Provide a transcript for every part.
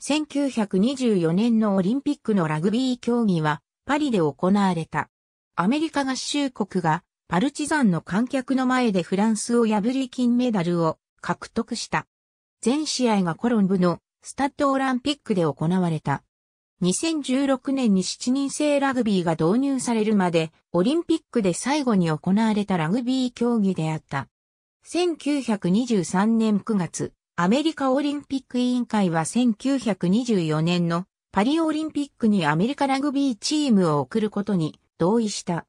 1924年のオリンピックのラグビー競技はパリで行われた。アメリカ合衆国がパルチザンの観客の前でフランスを破り金メダルを獲得した。全試合がコロンブのスタッドオランピックで行われた。2016年に7人制ラグビーが導入されるまで、オリンピックで最後に行われたラグビー競技であった。1923年9月、アメリカオリンピック委員会は1924年のパリオリンピックにアメリカラグビーチームを送ることに同意した。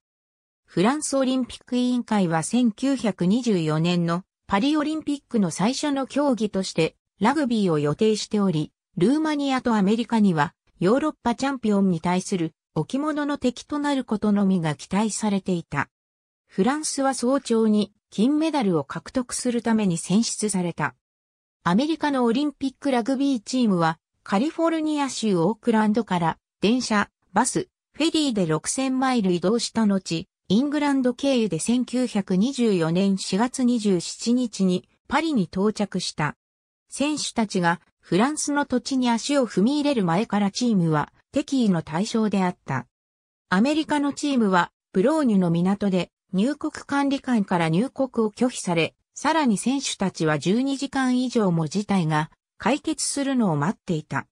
フランスオリンピック委員会は1924年のパリオリンピックの最初の競技としてラグビーを予定しており、ルーマニアとアメリカにはヨーロッパチャンピオンに対する置物の敵となることのみが期待されていた。フランスは早朝に金メダルを獲得するために選出された。アメリカのオリンピックラグビーチームは、カリフォルニア州オークランドから電車、バス、フェリーで6000マイル移動した後、イングランド経由で1924年4月27日にパリに到着した。選手たちがフランスの土地に足を踏み入れる前からチームは敵意の対象であった。アメリカのチームはブローニュの港で入国管理官から入国を拒否され、さらに選手たちは12時間以上も事態が解決するのを待っていた。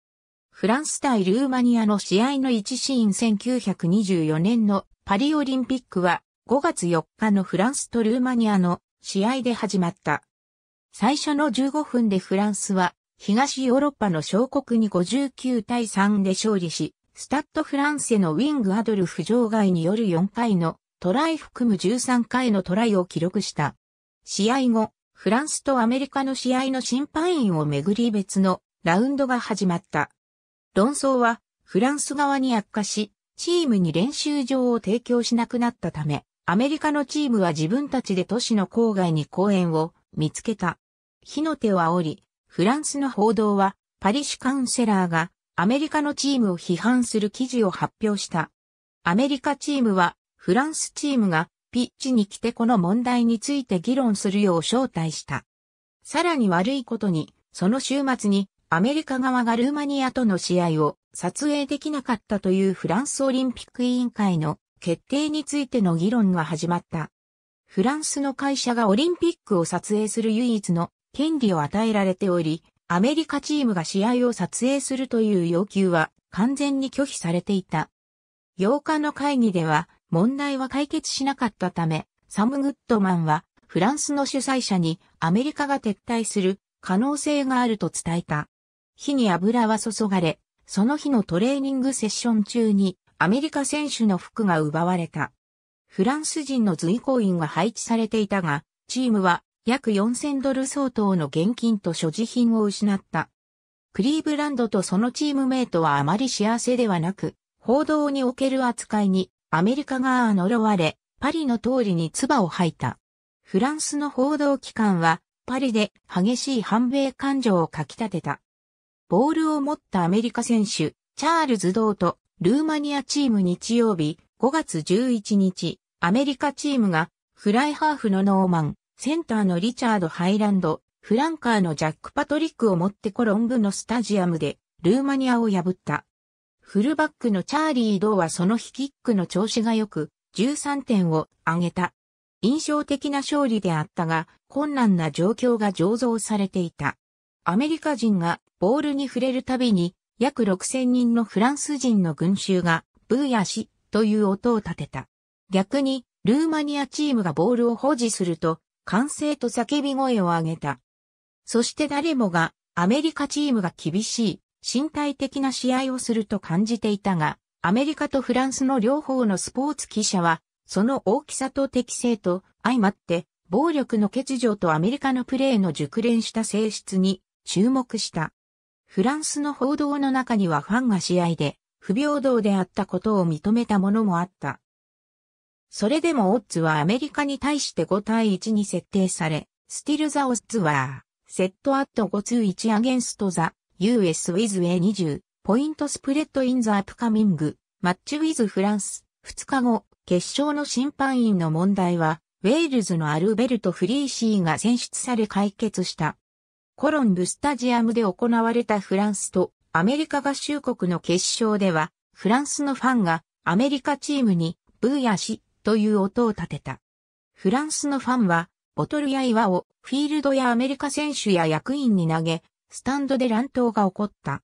フランス対ルーマニアの試合の1シーン1924年のパリオリンピックは5月4日のフランスとルーマニアの試合で始まった。最初の15分でフランスは東ヨーロッパの小国に59対3で勝利し、スタッドフランスへのウィングアドルフ場外による4回のトライ含む13回のトライを記録した。試合後、フランスとアメリカの試合の審判員をめぐり別のラウンドが始まった。論争はフランス側に悪化し、チームに練習場を提供しなくなったため、アメリカのチームは自分たちで都市の郊外に公園を見つけた。火の手は降り、フランスの報道はパリ市カウンセラーがアメリカのチームを批判する記事を発表した。アメリカチームはフランスチームがピッチに来てこの問題について議論するよう招待した。さらに悪いことに、その週末にアメリカ側がルーマニアとの試合を撮影できなかったというフランスオリンピック委員会の決定についての議論が始まった。フランスの会社がオリンピックを撮影する唯一の権利を与えられており、アメリカチームが試合を撮影するという要求は完全に拒否されていた。8日の会議では問題は解決しなかったため、サム・グッドマンはフランスの主催者にアメリカが撤退する可能性があると伝えた。火に油は注がれ、その日のトレーニングセッション中にアメリカ選手の服が奪われた。フランス人の随行員が配置されていたが、チームは約4000ドル相当の現金と所持品を失った。クリーブランドとそのチームメイトはあまり幸せではなく、報道における扱いにアメリカが呪われ、パリの通りに唾を吐いた。フランスの報道機関は、パリで激しい反米感情をかき立てた。ボールを持ったアメリカ選手、チャールズ・ドーと、ルーマニアチーム日曜日、5月11日、アメリカチームが、フライハーフのノーマン、センターのリチャード・ハイランド、フランカーのジャック・パトリックを持ってコロンブのスタジアムで、ルーマニアを破った。フルバックのチャーリー・ドーはその日キックの調子が良く、13点を挙げた。印象的な勝利であったが、困難な状況が醸造されていた。アメリカ人がボールに触れるたびに、約6000人のフランス人の群衆が、ブーヤシという音を立てた。逆に、ルーマニアチームがボールを保持すると、歓声と叫び声を上げた。そして誰もが、アメリカチームが厳しい、身体的な試合をすると感じていたが、アメリカとフランスの両方のスポーツ記者は、その大きさと適性と相まって、暴力の欠如とアメリカのプレーの熟練した性質に注目した。フランスの報道の中にはファンが試合で不平等であったことを認めたものもあった。それでもオッズはアメリカに対して5対1に設定され、スティルザ・オッズは、セットアット5 2 1アゲンストザ・ US with a 20ポイントスプレッドインザアップカミングマッチ with フランス2日後決勝の審判員の問題はウェールズのアルベルト・フリーシーが選出され解決した。コロンブスタジアムで行われたフランスとアメリカ合衆国の決勝では、フランスのファンがアメリカチームにブーヤシという音を立てた。フランスのファンは、ボトルや岩をフィールドやアメリカ選手や役員に投げ、スタンドで乱闘が起こった。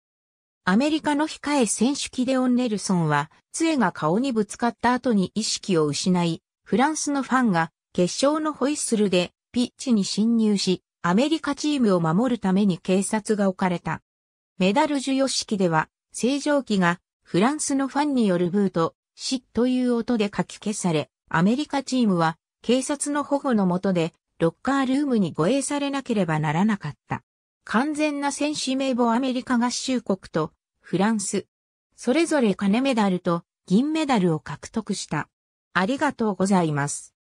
アメリカの控え選手キデオン・ネルソンは、杖が顔にぶつかった後に意識を失い、フランスのファンが決勝のホイッスルでピッチに侵入し、アメリカチームを守るために警察が置かれた。メダル授与式では、正常期がフランスのファンによるブート、死という音でかき消され、アメリカチームは警察の保護の下でロッカールームに護衛されなければならなかった。完全な戦士名簿アメリカ合衆国とフランス。それぞれ金メダルと銀メダルを獲得した。ありがとうございます。